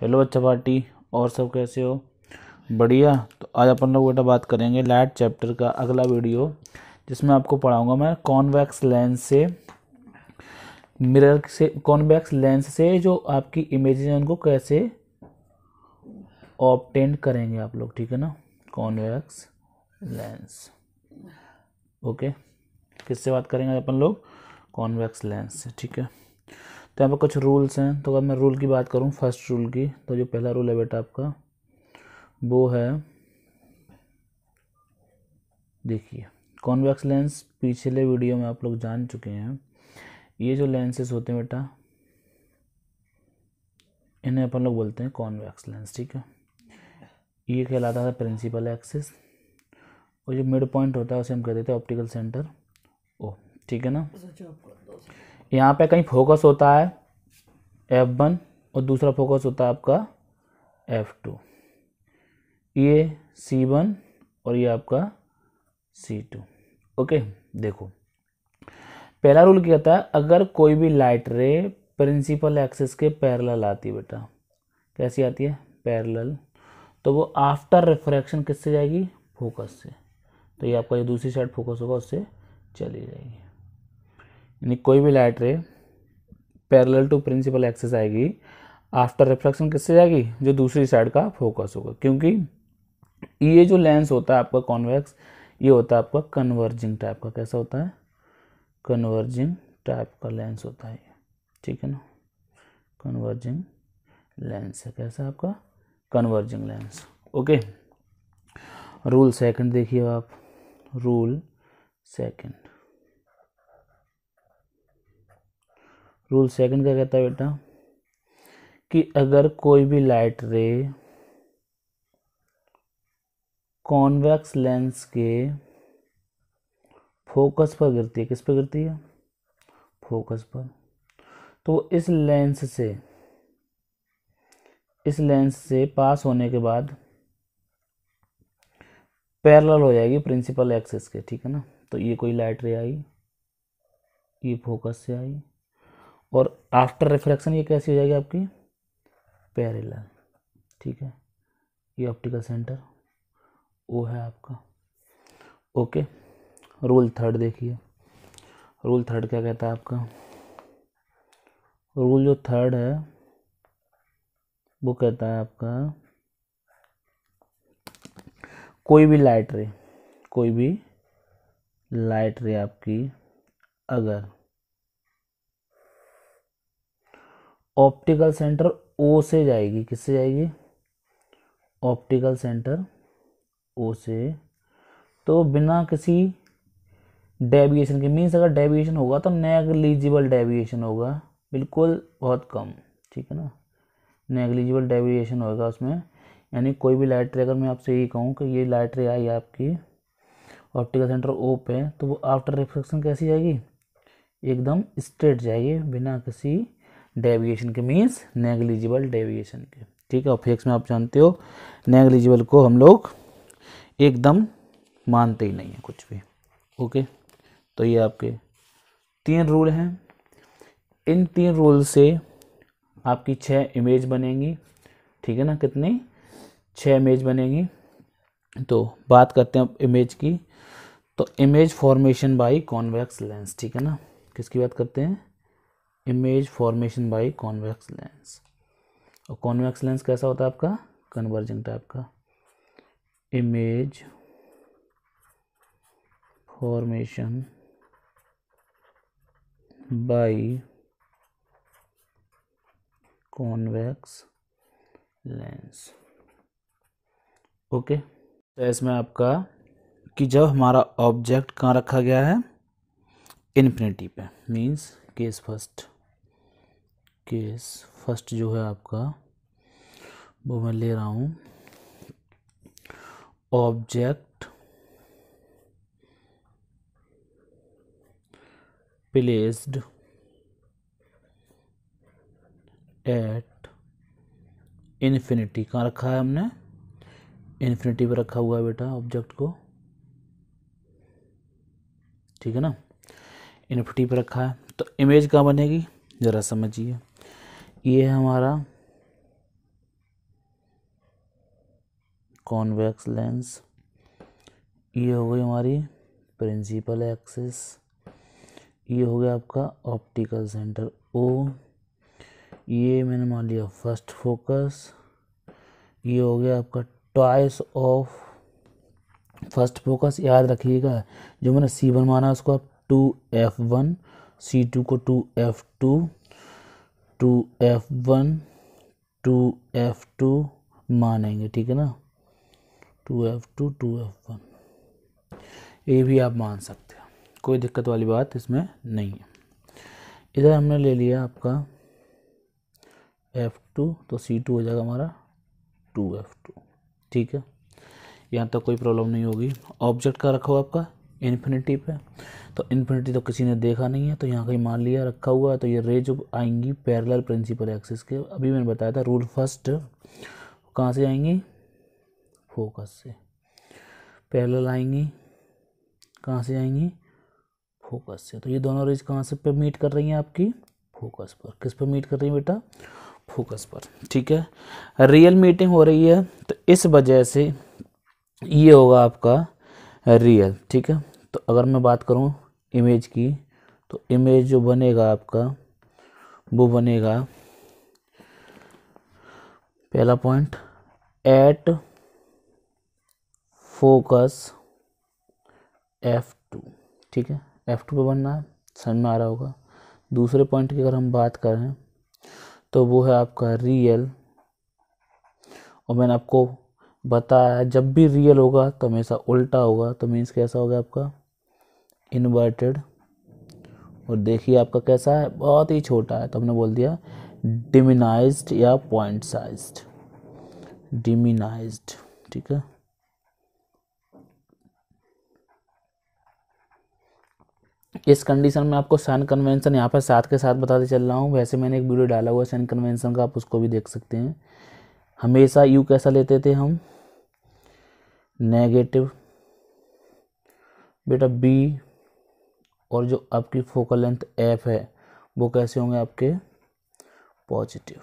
hello अच्छा party और सब कैसे हो बढ़िया तो आज अपन लोग बेटा बात करेंगे लैट चैप्टर का अगला वीडियो जिसमें आपको पढ़ाऊँगा मैं कॉन्वैक्स लेंस से मिरर से कॉन्वैक्स लेंस से जो आपकी इमेजेस हैं उनको कैसे ऑप्टेंट करेंगे आप लोग ठीक है ना कॉन्वैक्स लेंस ओके किससे बात करेंगे अपन लोग कॉन्वैक्स लेंस से ठीक है तो यहाँ पर कुछ रूल्स हैं तो अगर मैं रूल की बात करूँ फर्स्ट रूल की तो जो पहला रूल है बेटा आपका वो है देखिए कॉन्वेक्स लेंस पिछले वीडियो में आप लोग जान चुके हैं ये जो लेंसेज होते हैं बेटा इन्हें अपन लोग बोलते हैं कॉन्वेक्स लेंस ठीक है ये कहलाता था प्रिंसिपल एक्सिस और जो मिड पॉइंट होता है उसे हम कहते थे ऑप्टिकल सेंटर ओ ठीक है ना अच्छा, यहाँ पे कहीं फोकस होता है एफ वन और दूसरा फोकस होता है आपका एफ टू ये सी वन और ये आपका सी टू ओके देखो पहला रूल क्या था अगर कोई भी लाइट रे प्रिंसिपल एक्सिस के पैरेलल आती बेटा कैसी आती है पैरेलल तो वो आफ्टर रिफ्रैक्शन किससे जाएगी फोकस से तो ये आपका जो दूसरी साइड फोकस होगा उससे चली जाएगी यानी कोई भी light ray parallel to principal axis आएगी आफ्टर रिफ्लेक्शन किससे जाएगी जो दूसरी साइड का फोकस होगा क्योंकि ये जो लेंस होता है आपका कॉन्वेक्स ये होता है आपका कन्वर्जिंग टाइप का कैसा होता है कन्वर्जिंग टाइप का लेंस होता है ठीक है ना कन्वर्जिंग लेंस है कैसा आपका converging lens okay rule second देखिए आप रूल सेकंड रूल सेकंड क्या कहता है बेटा कि अगर कोई भी लाइट रे कॉन्वेक्स लेंस के फोकस पर गिरती है किस पर गिरती है फोकस पर तो इस लेंस से इस लेंस से पास होने के बाद पैरेलल हो जाएगी प्रिंसिपल एक्सिस के ठीक है ना तो ये कोई लाइट रे आई ये फोकस से आई और आफ्टर रिफ्लेक्शन ये कैसी हो जाएगी आपकी पैरेलल ठीक है ये ऑप्टिकल सेंटर वो है आपका ओके रूल थर्ड देखिए रूल थर्ड क्या कहता है आपका रूल जो थर्ड है वो कहता है आपका कोई भी लाइट रे कोई भी लाइट रे आपकी अगर ऑप्टिकल सेंटर ओ से जाएगी किससे जाएगी ऑप्टिकल सेंटर ओ से तो बिना किसी डेविएशन के मीन्स अगर डेविएशन होगा तो नेगलिजिबल डेविएशन होगा बिल्कुल बहुत कम ठीक है ना नेगलिजिबल डेविएशन होगा उसमें यानी कोई भी लाइट रे अगर मैं आपसे यही कहूँ कि ये लाइट रे आई आपकी ऑप्टिकल सेंटर ओ पे तो वो आफ्टर रिफ्लेक्शन कैसी जाएगी एकदम स्ट्रेट जाएगी बिना किसी डेविएशन के मीन्स नेग्लिजिबल डेविएशन के ठीक है और में आप जानते हो नेग्लिजिबल को हम लोग एकदम मानते ही नहीं है कुछ भी ओके तो ये आपके तीन रूल हैं इन तीन रूल से आपकी छः इमेज बनेंगी ठीक है ना कितनी छः इमेज बनेगी तो बात करते हैं इमेज की तो image formation by convex lens ठीक है ना किसकी बात करते हैं image formation by convex lens और कॉन्वेक्स लेंस कैसा होता है आपका कन्वर्जिंग टाइप का image formation by convex lens okay तो इसमें आपका कि जब हमारा ऑब्जेक्ट कहाँ रखा गया है इन्फिनिटी पे means case first case first जो है आपका वो मैं ले रहा हूँ ऑब्जेक्ट प्लेस्ड एट इन्फिनिटी कहाँ रखा है हमने इन्फिनिटी पर रखा हुआ है बेटा ऑब्जेक्ट को ठीक है ना इन्फिनिटी पर रखा है तो इमेज कहाँ बनेगी ज़रा समझिए ये हमारा कॉन्वेक्स लेंस ये हो गई हमारी प्रिंसिपल एक्सिस ये हो गया आपका ऑप्टिकल सेंटर ओ ये मैंने मान लिया फर्स्ट फोकस ये हो गया आपका ट्वाइस ऑफ फर्स्ट फोकस याद रखिएगा जो मैंने सी वन माना उसको आप two F one C two को two F two two F one two F two मानेंगे ठीक है ना two F two two F one ये भी आप मान सकते हैं कोई दिक्कत वाली बात इसमें नहीं है इधर हमने ले लिया आपका एफ़ टू तो सी टू हो जाएगा हमारा टू एफ़ टू ठीक है यहाँ तक तो कोई प्रॉब्लम नहीं होगी ऑब्जेक्ट का हो आपका इन्फिनिटी पे तो इन्फिनिटी तो किसी ने देखा नहीं है तो यहाँ कहीं मान लिया रखा हुआ है तो ये रे जो आएंगी पैरेलल प्रिंसिपल एक्सिस के अभी मैंने बताया था रूल फर्स्ट कहाँ से आएंगी फोकस से पैरेलल आएंगी कहाँ से आएंगी फोकस से तो ये दोनों रेज कहाँ से पे मीट कर रही हैं आपकी फोकस पर किस पर मीट कर रही है बेटा फोकस पर ठीक है रियल मीटिंग हो रही है तो इस वजह से ये होगा आपका रियल ठीक है तो अगर मैं बात करूँ इमेज की तो इमेज जो बनेगा आपका वो बनेगा पहला point at focus F two ठीक है एफ टू पे बनना है समझ में आ रहा होगा दूसरे पॉइंट की अगर हम बात करें तो वो है आपका रियल और मैंने आपको बताया जब भी रियल होगा तो हमेशा उल्टा होगा तो मीन्स कैसा होगा आपका इन्वर्टेड और देखिए आपका कैसा है बहुत ही छोटा है तो हमने बोल दिया डिमिनाइज या पॉइंट साइज डिमिनाइज ठीक है इस कंडीशन में आपको साइन कन्वेंशन यहाँ पर साथ के साथ बताते चल रहा हूँ वैसे मैंने एक वीडियो डाला हुआ है कन्वेंशन का आप उसको भी देख सकते हैं हमेशा यू कैसा लेते थे हम नेगेटिव बेटा बी और जो आपकी फोकल लेंथ एफ है वो कैसे होंगे आपके पॉजिटिव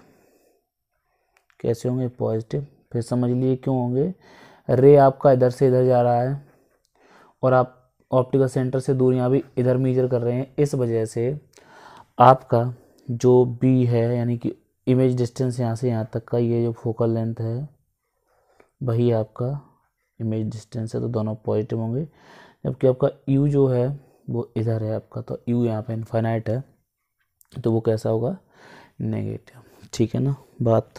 कैसे होंगे पॉजिटिव फिर समझ लिए क्यों होंगे रे आपका इधर से इधर जा रहा है और आप ऑप्टिकल सेंटर से दूरियां भी इधर मेजर कर रहे हैं इस वजह से आपका जो बी है यानी कि इमेज डिस्टेंस यहाँ से यहाँ तक का ये जो फोकल लेंथ है वही आपका इमेज डिस्टेंस है तो दोनों पॉजिटिव होंगे जबकि आपका यू जो है वो इधर है आपका तो यू यहाँ पे इनफाइनाइट है तो वो कैसा होगा नेगेटिव ठीक है ना बात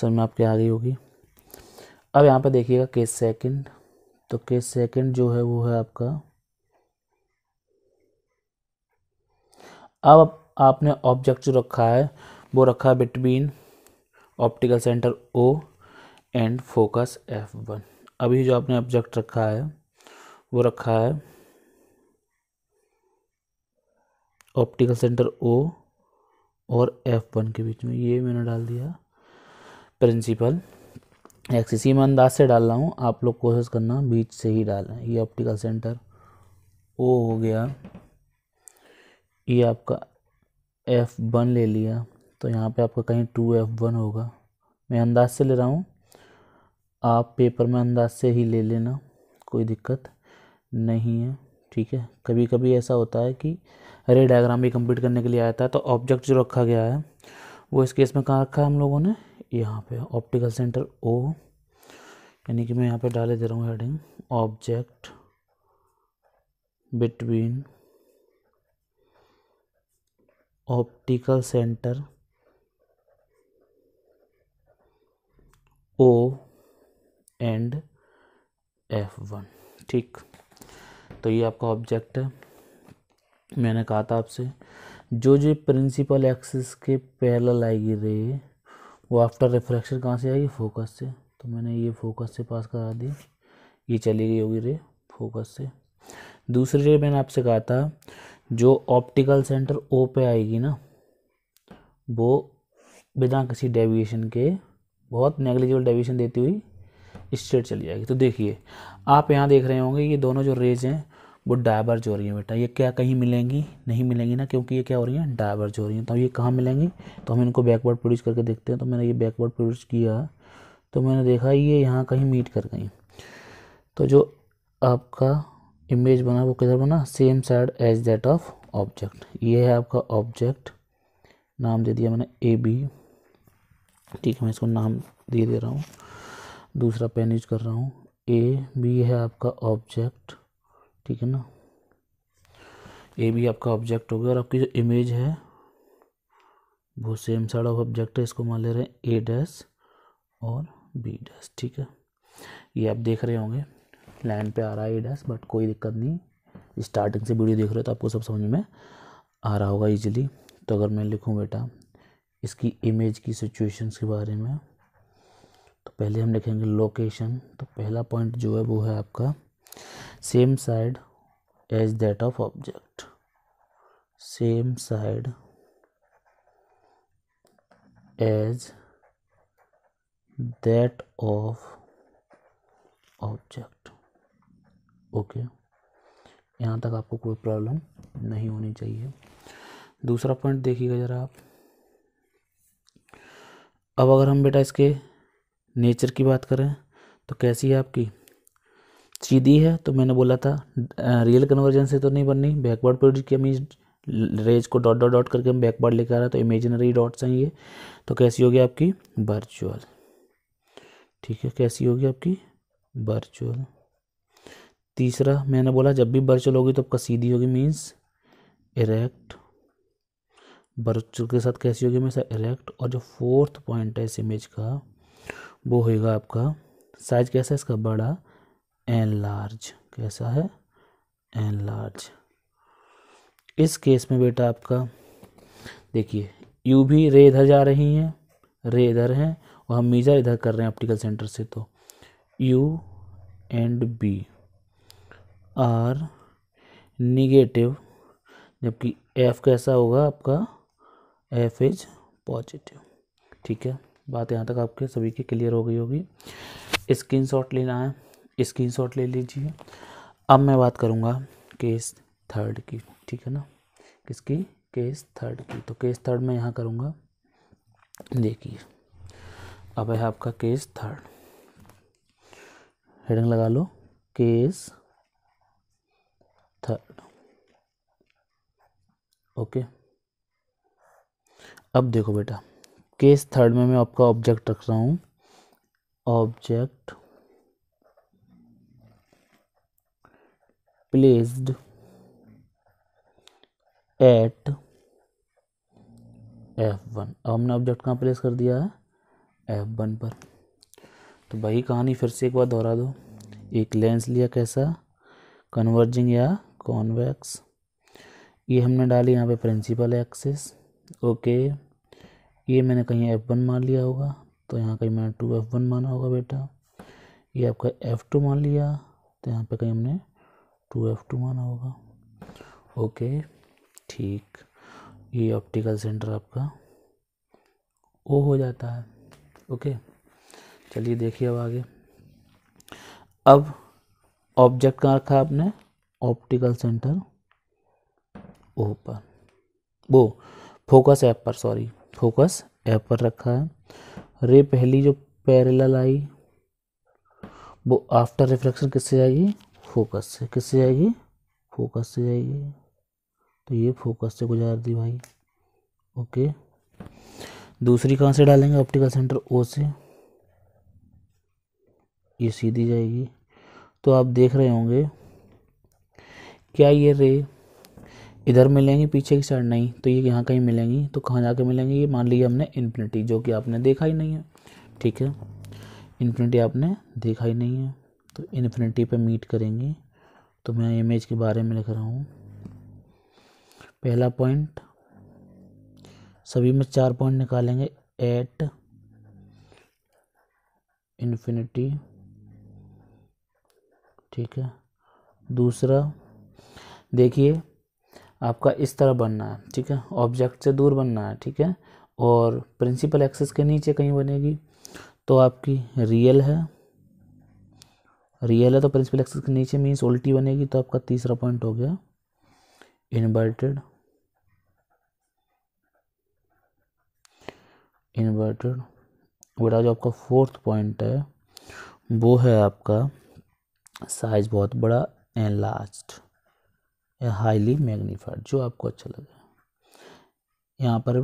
समझ में आपके आ गई होगी अब यहाँ पे देखिएगा केस सेकंड तो केस सेकंड जो है वो है आपका अब आपने ऑब्जेक्ट जो रखा है वो रखा है between optical centre O and focus F one अभी जो आपने ऑब्जेक्ट रखा है वो रखा है ऑप्टिकल सेंटर ओ और एफ वन के बीच में ये मैंने डाल दिया प्रिंसिपल एक्सिस ये मैं अंदाज से डाल रहा हूँ आप लोग कोशिश करना बीच से ही डालें ये ऑप्टिकल सेंटर ओ हो गया ये आपका एफ वन ले लिया तो यहाँ पे आपका कहीं टू एफ वन होगा मैं अंदाज से ले रहा हूँ आप पेपर में अंदाज से ही ले लेना कोई दिक्कत नहीं है ठीक है कभी कभी ऐसा होता है कि रे डायग्राम भी कंप्लीट करने के लिए आया था तो ऑब्जेक्ट जो रखा गया है वो इस केस में कहाँ रखा है हम लोगों ने यहाँ पे ऑप्टिकल सेंटर ओ यानी कि मैं यहाँ पे डाले दे रहा हूँ heading object between optical centre O and F one ठीक तो ये आपका ऑब्जेक्ट है मैंने कहा था आपसे जो जो प्रिंसिपल एक्सिस के पैरल आएगी रे वो आफ्टर रिफ्रैक्शन कहाँ से आएगी फोकस से तो मैंने ये फोकस से पास करा दी ये चली गई होगी रे फोकस से दूसरी रे मैंने आपसे कहा था जो ऑप्टिकल सेंटर ओ पे आएगी ना वो बिना किसी डेविएशन के बहुत नेगलिजिबल डेविएशन देती हुई स्ट्रेट चली जाएगी तो देखिए आप यहाँ देख रहे होंगे ये दोनों जो रेज हैं वो डाइवर्ज हो रही हैं बेटा ये क्या कहीं मिलेंगी नहीं मिलेंगी ना क्योंकि ये क्या हो रही हैं डाइवर्ज हो रही हैं तो ये कहाँ मिलेंगी तो हम इनको बैकवर्ड प्रोड्यूस करके देखते हैं तो मैंने ये बैकवर्ड प्रोड्यूस किया तो मैंने देखा ये यहाँ कहीं मीट कर गई तो जो आपका इमेज बना वो किधर बना same side as that of object ये है आपका ऑब्जेक्ट नाम दे दिया मैंने ए बी ठीक है मैं इसको नाम दे दे रहा हूँ दूसरा पेन यूज कर रहा हूँ ए बी है आपका ऑब्जेक्ट ठीक है ना ये भी आपका ऑब्जेक्ट हो गया और आपकी जो इमेज है वो सेम साइड ऑफ ऑब्जेक्ट है इसको मान ले रहे हैं ए डैस और बी डैस ठीक है ये आप देख रहे होंगे लाइन पे आ रहा है ए डैस बट कोई दिक्कत नहीं स्टार्टिंग से वीडियो देख रहे हो तो आपको सब समझ में आ रहा होगा इजीली तो अगर मैं लिखूँ बेटा इसकी इमेज की सिचुएशंस के बारे में तो पहले हम लिखेंगे लोकेशन तो पहला पॉइंट जो है वो है आपका same side as that of object same side as that of object okay यहाँ तक आपको कोई प्रॉब्लम नहीं होनी चाहिए दूसरा पॉइंट देखिएगा ज़रा आप अब अगर हम बेटा इसके नेचर की बात करें तो कैसी है आपकी सीधी दी है तो मैंने बोला था रियल कन्वर्जन से तो नहीं बननी बैकवर्ड पर की इमेज रेज को डॉट डॉट डॉट करके हम बैकवर्ड लेकर आ रहा है तो इमेजिनरी डॉट्स हैं ये तो कैसी होगी आपकी वर्चुअल ठीक है कैसी होगी आपकी वर्चुअल तीसरा मैंने बोला जब भी वर्चुअल होगी तो आपका सीधी होगी मीन्स इरेक्ट वर्चुअल के साथ कैसी होगी मैं इरेक्ट और जो फोर्थ पॉइंट है इस इमेज का वो होगा आपका साइज कैसा है इसका बड़ा एन लार्ज कैसा है एन लार्ज इस केस में बेटा आपका देखिए यू भी रे इधर जा रही हैं रे इधर हैं और हम मीजर इधर कर रहे हैं ऑप्टिकल सेंटर से तो U and B are negative जबकि एफ कैसा होगा आपका एफ इज पॉजिटिव ठीक है बात यहाँ तक आपके सभी की क्लियर हो गई होगी स्क्रीन शॉट लेना है स्क्रीनशॉट ले लीजिए अब मैं बात करूँगा केस थर्ड की ठीक है ना किसकी केस थर्ड की तो केस थर्ड में यहाँ करूँगा देखिए अब है आपका केस थर्ड हेडिंग लगा लो केस थर्ड ओके अब देखो बेटा केस थर्ड में मैं आपका ऑब्जेक्ट रख रहा हूँ object placed at F one अब हमने ऑब्जेक्ट कहाँ प्लेस कर दिया है एफ वन पर तो भाई कहानी फिर से एक बार दोहरा दो एक लेंस लिया कैसा कन्वर्जिंग या कॉन्वेक्स ये हमने डाली यहाँ पे प्रिंसिपल एक्सिस ओके ये मैंने कहीं एफ वन मान लिया होगा तो यहाँ कहीं मैंने टू एफ वन माना होगा बेटा ये आपका एफ टू मान लिया तो यहाँ पे कहीं हमने टू एफ टू माना होगा ओके ठीक ये ऑप्टिकल सेंटर आपका ओ हो जाता है ओके चलिए देखिए अब आगे अब ऑब्जेक्ट कहाँ रखा आपने ऑप्टिकल सेंटर ओ पर वो फोकस ऐप पर सॉरी फोकस ऐप पर रखा है रे पहली जो पैरेलल आई वो आफ्टर रिफ्लेक्शन किससे आएगी फोकस से किससे जाएगी फोकस से जाएगी तो ये फोकस से गुजार दी भाई ओके दूसरी कहाँ से डालेंगे ऑप्टिकल सेंटर ओ से ये सीधी जाएगी तो आप देख रहे होंगे क्या ये रे इधर मिलेंगी पीछे की साइड नहीं तो ये यहाँ कहीं मिलेंगी तो कहाँ जाके मिलेंगी ये मान लीजिए हमने इन्फिनिटी जो कि आपने देखा ही नहीं है ठीक है इन्फिनिटी आपने देखा ही नहीं है तो इन्फिनिटी पे मीट करेंगे तो मैं इमेज के बारे में लिख रहा हूँ पहला पॉइंट सभी में चार पॉइंट निकालेंगे एट इन्फिनिटी ठीक है दूसरा देखिए आपका इस तरह बनना है ठीक है ऑब्जेक्ट से दूर बनना है ठीक है और प्रिंसिपल एक्सेस के नीचे कहीं बनेगी तो आपकी रियल है रियल है तो प्रिंसिपल एक्सिस के नीचे मीन्स उल्टी बनेगी तो आपका तीसरा पॉइंट हो गया इन्वर्टेड इन्वर्टेड बेटा जो आपका फोर्थ पॉइंट है वो है आपका साइज बहुत बड़ा एंड लास्ट हाईली मैग्नीफाइड जो आपको अच्छा लगे यहाँ पर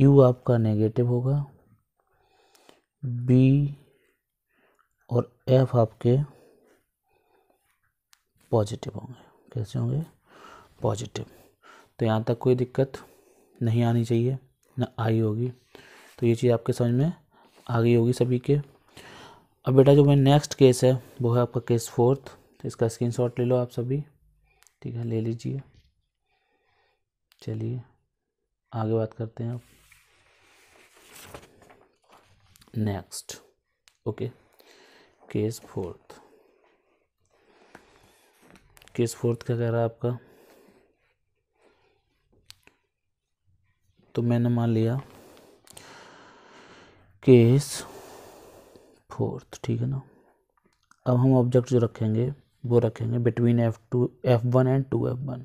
यू आपका नेगेटिव होगा बी और एफ आपके पॉजिटिव होंगे कैसे होंगे पॉजिटिव तो यहाँ तक कोई दिक्कत नहीं आनी चाहिए ना आई होगी तो ये चीज़ आपके समझ में आ गई होगी सभी के अब बेटा जो मेरा नेक्स्ट केस है वो है आपका केस फोर्थ तो इसका स्क्रीनशॉट ले लो आप सभी ठीक है ले लीजिए चलिए आगे बात करते हैं आप next okay case fourth case fourth क्या कह रहा है आपका तो मैंने मान लिया केस फोर्थ ठीक है ना अब हम ऑब्जेक्ट जो रखेंगे वो रखेंगे between F two F one and two F one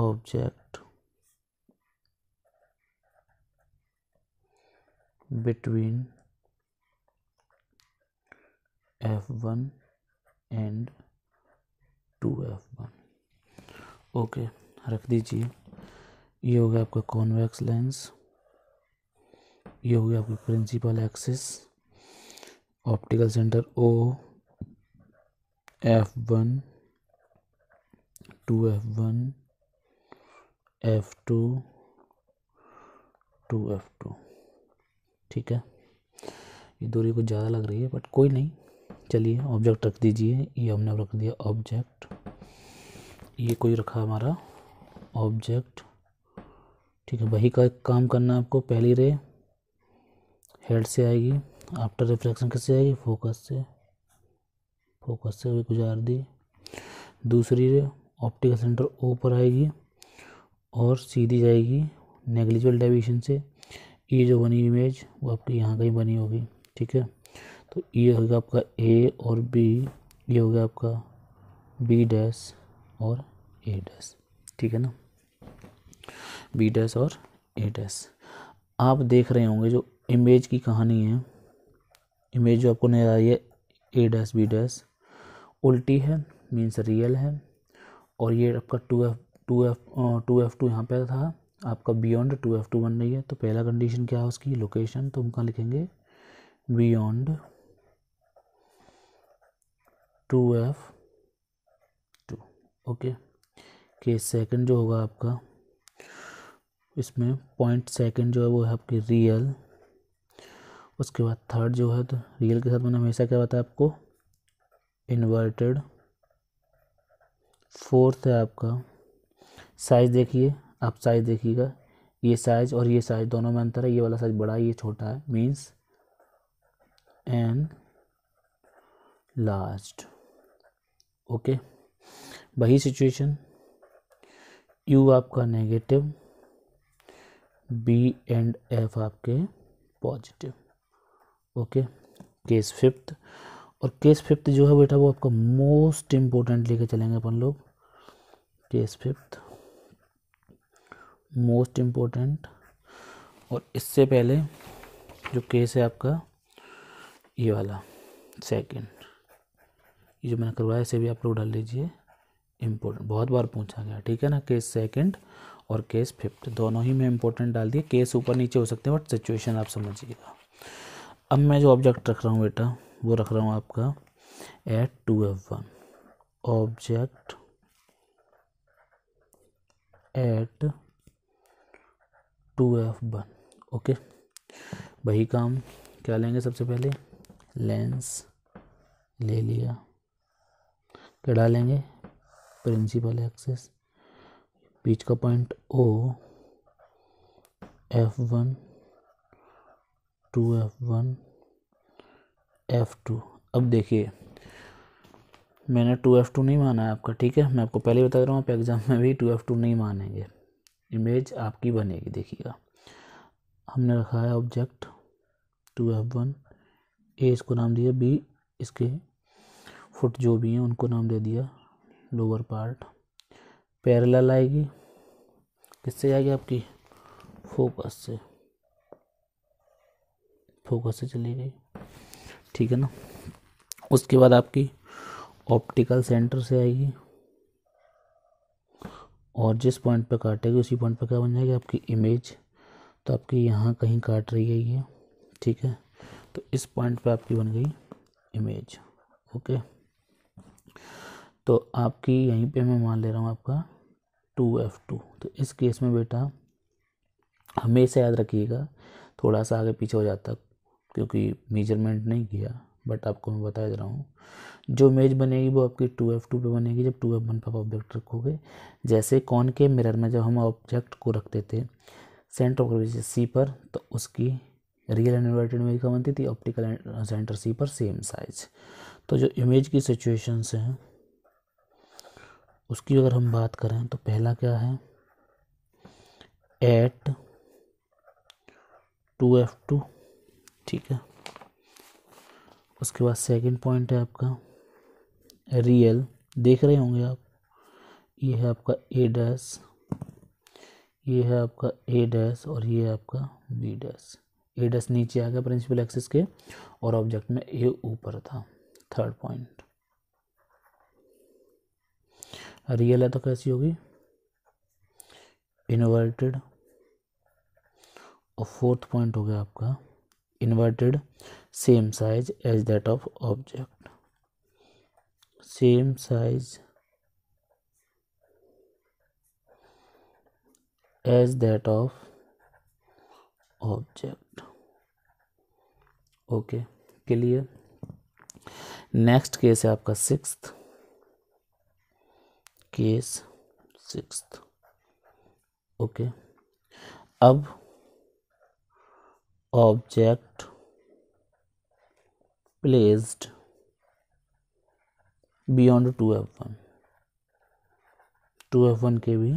object between F one and two F one okay रख दीजिए ये हो गया आपका कॉन्वेक्स लेंस ये हो गया आपकी principal axis optical centre O F one two F one F two two F two ठीक है ये दूरी कुछ ज़्यादा लग रही है बट कोई नहीं चलिए ऑब्जेक्ट रख दीजिए ये हमने रख दिया ऑब्जेक्ट ये कोई रखा हमारा ऑब्जेक्ट ठीक है वही का काम करना है आपको पहली रे हेड से आएगी आफ्टर रिफ्लेक्शन किससे आएगी फोकस से फोकस से गुजार दी दूसरी रे ऑप्टिकल सेंटर ओ पर आएगी और सीधी जाएगी नेगलिजिबल डेविएशन से ये जो बनी इमेज वो आपकी यहाँ कहीं बनी होगी ठीक है तो e ये हो गया आपका ए और बी ये हो गया आपका बी डैश और ए डैश ठीक है ना बी डैश और ए डैश आप देख रहे होंगे जो इमेज की कहानी है इमेज जो आपको नजर आ रही है ए डैश बी डैश उल्टी है मीन्स रियल है और ये आपका two F two F two F two F पर था आपका बियॉन्ड टू एफ टू बन रही है तो पहला कंडीशन क्या है उसकी लोकेशन तो हम कहाँ लिखेंगे beyond two F two okay के सेकंड जो होगा आपका इसमें पॉइंट सेकंड जो है वो है आपकी रियल उसके बाद थर्ड जो है तो रियल के साथ मैंने हमेशा क्या बताया आपको इन्वर्टेड फोर्थ है आपका साइज़ देखिए आप साइज़ देखिएगा ये साइज़ और ये साइज़ दोनों में अंतर है ये वाला साइज़ बड़ा है ये छोटा है मीन्स एंड लास्ट ओके वही सिचुएशन यू आपका नेगेटिव बी एंड एफ आपके पॉजिटिव ओके केस फिफ्थ और केस फिफ्थ जो है बेटा वो आपका मोस्ट इम्पोर्टेंट लेके चलेंगे अपन लोग केस फिफ्थ मोस्ट इम्पोर्टेंट और इससे पहले जो केस है आपका ये वाला सेकंड ये जो मैंने करवाया इसे भी आप लोग डाल लीजिए इम्पोर्टेंट बहुत बार पूछा गया ठीक है ना केस सेकंड और केस फिफ्थ दोनों ही में इम्पोर्टेंट डाल दिए केस ऊपर नीचे हो सकते हैं बट सिचुएशन आप समझिएगा अब मैं जो ऑब्जेक्ट रख रहा हूँ बेटा वो रख रहा हूँ आपका at two F one object at two F one okay वही काम क्या लेंगे सबसे पहले लेंस ले लिया क्या डालेंगे प्रिंसिपल एक्सेस बीच का point O F one two F one F two अब देखिए मैंने टू एफ टू नहीं माना है आपका ठीक है मैं आपको पहले बता रहा हूँ आप एग्ज़ाम में भी टू एफ टू नहीं मानेंगे इमेज आपकी बनेगी देखिएगा हमने रखा है object two F one A इसको नाम दिया बी इसके फुट जो भी हैं उनको नाम दे दिया लोअर पार्ट पैरेलल आएगी किससे आएगी आपकी फोकस से फोकस से चली गई ठीक है ना उसके बाद आपकी ऑप्टिकल सेंटर से आएगी और जिस पॉइंट पर काटेगी उसी पॉइंट पर क्या बन जाएगी आपकी इमेज तो आपकी यहाँ कहीं काट रही है ये ठीक है तो इस पॉइंट पे आपकी बन गई इमेज ओके तो आपकी यहीं पे मैं मान ले रहा हूँ आपका टू एफ टू तो इस केस में बेटा हमेशा याद रखिएगा थोड़ा सा आगे पीछे हो जाता क्योंकि मेजरमेंट नहीं किया बट आपको मैं बता दे रहा हूँ जो इमेज बनेगी वो आपकी टू एफ टू पर बनेगी जब टू एफ वन पर आप ऑब्जेक्ट रखोगे जैसे कौन के मिरर में जब हम ऑब्जेक्ट को रखते थे सेंटर ऑफ सी पर तो उसकी रियल एंड इन्वर्टेड इमेज का बनती थी ऑप्टिकल सेंटर सी पर सेम साइज तो जो इमेज की सिचुएशंस हैं उसकी अगर हम बात करें तो पहला क्या है एट टू एफ टू ठीक है उसके बाद सेकंड पॉइंट है आपका रियल देख रहे होंगे आप ये है आपका ए डैस ये है आपका ए डैस और ये है आपका बी डैस ए डैस नीचे आ गया प्रिंसिपल एक्सिस के और ऑब्जेक्ट में ए ऊपर था थर्ड पॉइंट रियल है तो कैसी होगी इन्वर्टेड और फोर्थ पॉइंट हो गया आपका inverted same size as that of object same size as that of object okay clear next case है आपका सिक्स्थ केस सिक्स ओके अब object placed beyond two F one two F one के भी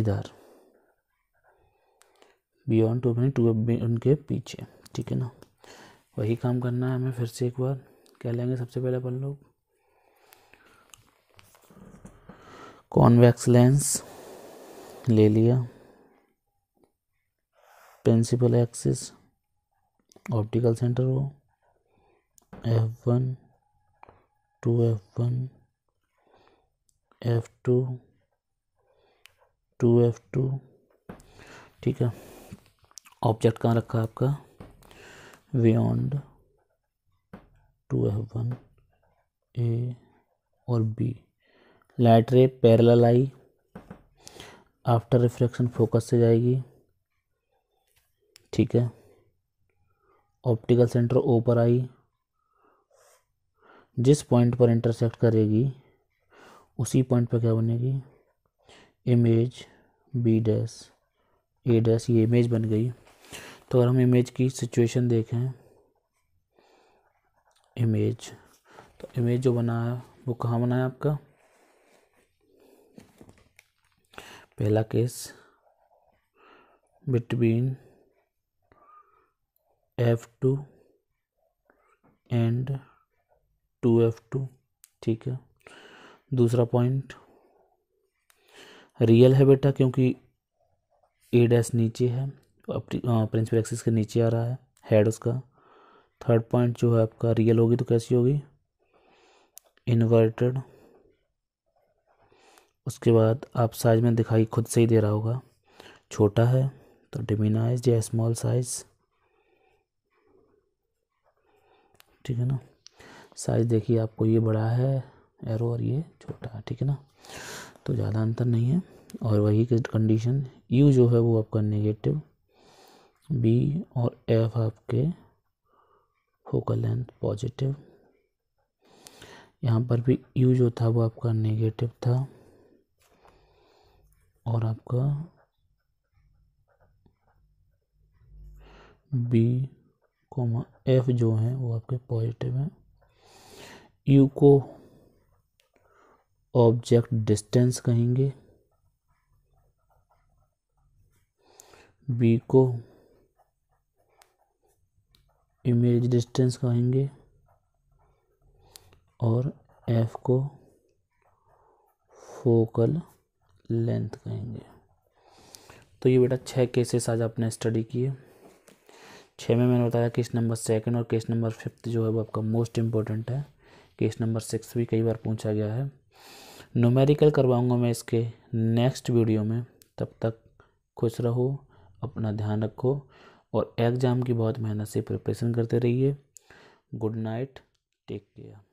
इधर beyond two अपने two F उनके पीछे ठीक है ना वही काम करना है हमें फिर से एक बार कह लेंगे सबसे पहले अपन लोग कॉन्वेक्स लेंस ले लिया प्रिंसिपल एक्सिस ऑप्टिकल सेंटर हो F one two F one F two two F two ठीक है ऑब्जेक्ट कहाँ रखा आपका beyond two F one A और बी लाइट रे पैरेलल आई आफ्टर रिफ्लेक्शन फोकस से जाएगी ठीक है ऑप्टिकल सेंटर ओ पर आई जिस पॉइंट पर इंटरसेक्ट करेगी उसी पॉइंट पर क्या बनेगी image B dash A dash ये इमेज बन गई तो अगर हम इमेज की सिचुएशन देखें इमेज तो इमेज जो बनाया वो कहाँ बनाया आपका पहला case between F two and two F two ठीक है दूसरा पॉइंट रियल है बेटा क्योंकि ए डैस नीचे है प्रिंसिपल एक्सिस के नीचे आ रहा है हेड उसका थर्ड पॉइंट जो है आपका रियल होगी तो कैसी होगी इन्वर्टेड उसके बाद आप साइज में दिखाई खुद से ही दे रहा होगा छोटा है तो डिमिनाइज या स्मॉल साइज ठीक है ना साइज देखिए आपको ये बड़ा है एरो और ये छोटा है ठीक है ना तो ज़्यादा अंतर नहीं है और वही कंडीशन यू जो है वो आपका नेगेटिव बी और एफ आपके फोकल लेंथ पॉजिटिव यहाँ पर भी यू जो था वो आपका नेगेटिव था और आपका बी कोमा एफ जो है वो आपके पॉजिटिव हैं यू को ऑब्जेक्ट डिस्टेंस कहेंगे बी को इमेज डिस्टेंस कहेंगे और एफ को फोकल लेंथ कहेंगे तो ये बेटा छः केसेस आज आपने स्टडी किए छः में मैंने बताया केस नंबर सेकंड और केस नंबर फिफ्थ जो है वो आपका मोस्ट इम्पोर्टेंट है केस नंबर सिक्स भी कई बार पूछा गया है नोमेरिकल करवाऊंगा मैं इसके नेक्स्ट वीडियो में तब तक खुश रहो अपना ध्यान रखो और एग्ज़ाम की बहुत मेहनत से प्रिपरेशन करते रहिए गुड नाइट टेक केयर